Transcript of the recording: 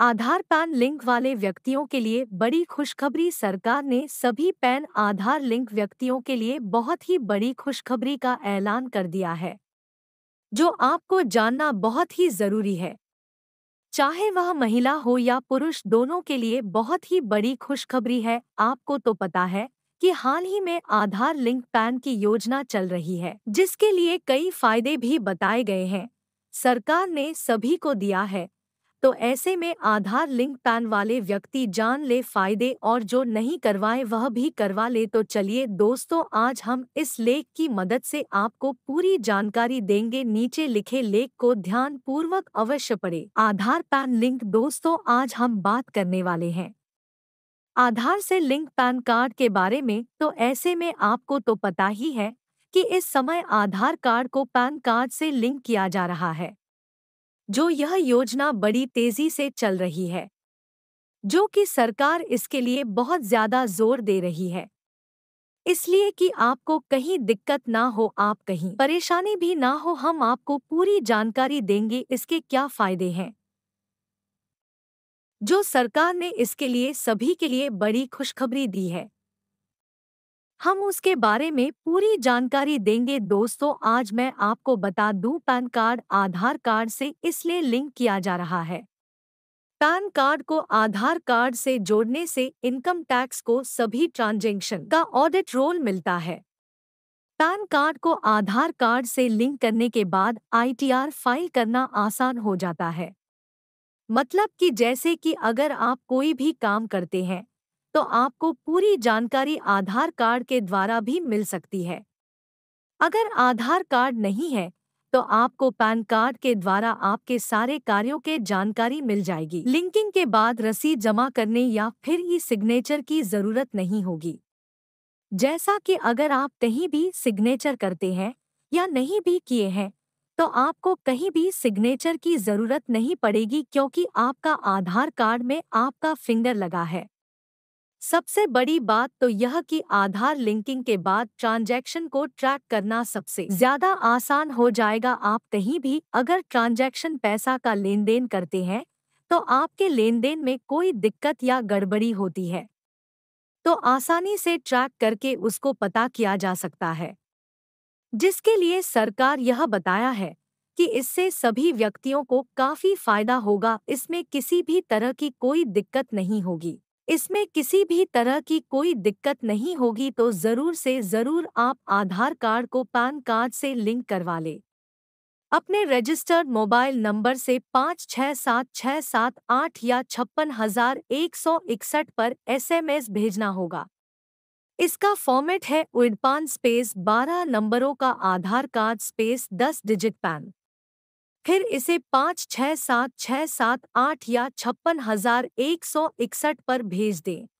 आधार pan link वाले व्यक्तियों के लिए बड़ी खुशखबरी सरकार ने सभी पैन आधार लिंक व्यक्तियों के लिए बहुत ही बड़ी खुशखबरी का ऐलान कर दिया है जो आपको जानना बहुत ही जरूरी है चाहे वह महिला हो या पुरुष दोनों के लिए बहुत ही बड़ी खुशखबरी है आपको तो पता है कि हाल ही में आधार लिंक पैन की योजना चल रही है जिसके लिए कई फायदे भी बताए गए हैं सरकार ने सभी को दिया है तो ऐसे में आधार लिंक पैन वाले व्यक्ति जान ले फायदे और जो नहीं करवाए वह भी करवा ले तो चलिए दोस्तों आज हम इस लेख की मदद से आपको पूरी जानकारी देंगे नीचे लिखे लेख को ध्यान पूर्वक अवश्य पढ़े आधार पैन लिंक दोस्तों आज हम बात करने वाले हैं आधार से लिंक पैन कार्ड के बारे में तो ऐसे में आपको तो पता ही है कि इस समय आधार कार्ड को पैन कार्ड से लिंक किया जा रहा है जो यह योजना बड़ी तेजी से चल रही है जो कि सरकार इसके लिए बहुत ज्यादा जोर दे रही है इसलिए कि आपको कहीं दिक्कत ना हो आप कहीं परेशानी भी ना हो हम आपको पूरी जानकारी देंगे इसके क्या फायदे हैं जो सरकार ने इसके लिए सभी के लिए बड़ी खुशखबरी दी है हम उसके बारे में पूरी जानकारी देंगे दोस्तों आज मैं आपको बता दूं पैन कार्ड आधार कार्ड से इसलिए लिंक किया जा रहा है पैन कार्ड को आधार कार्ड से जोड़ने से इनकम टैक्स को सभी ट्रांजेक्शन का ऑडिट रोल मिलता है पैन कार्ड को आधार कार्ड से लिंक करने के बाद आईटीआर फाइल करना आसान हो जाता है मतलब कि जैसे कि अगर आप कोई भी काम करते हैं तो आपको पूरी जानकारी आधार कार्ड के द्वारा भी मिल सकती है अगर आधार कार्ड नहीं है तो आपको पैन कार्ड के द्वारा आपके सारे कार्यों के जानकारी मिल जाएगी लिंकिंग के बाद रसीद जमा करने या फिर ई सिग्नेचर की जरूरत नहीं होगी जैसा कि अगर आप कहीं भी सिग्नेचर करते हैं या नहीं भी किए हैं तो आपको कहीं भी सिग्नेचर की जरूरत नहीं पड़ेगी क्योंकि आपका आधार कार्ड में आपका फिंगर लगा है सबसे बड़ी बात तो यह कि आधार लिंकिंग के बाद ट्रांजैक्शन को ट्रैक करना सबसे ज्यादा आसान हो जाएगा आप कहीं भी अगर ट्रांजैक्शन पैसा का लेन देन करते हैं तो आपके लेन देन में कोई दिक्कत या गड़बड़ी होती है तो आसानी से ट्रैक करके उसको पता किया जा सकता है जिसके लिए सरकार यह बताया है कि इससे सभी व्यक्तियों को काफी फायदा होगा इसमें किसी भी तरह की कोई दिक्कत नहीं होगी इसमें किसी भी तरह की कोई दिक्कत नहीं होगी तो ज़रूर से ज़रूर आप आधार कार्ड को पैन कार्ड से लिंक करवा लें अपने रजिस्टर्ड मोबाइल नंबर से पाँच छः सात छः सात आठ या छप्पन हजार एक सौ इकसठ पर एसएमएस भेजना होगा इसका फॉर्मेट है उडपान स्पेस बारह नंबरों का आधार कार्ड स्पेस दस डिजिट पैन फिर इसे पाँच छः सात छः सात आठ या छप्पन हजार एक सौ इकसठ पर भेज दें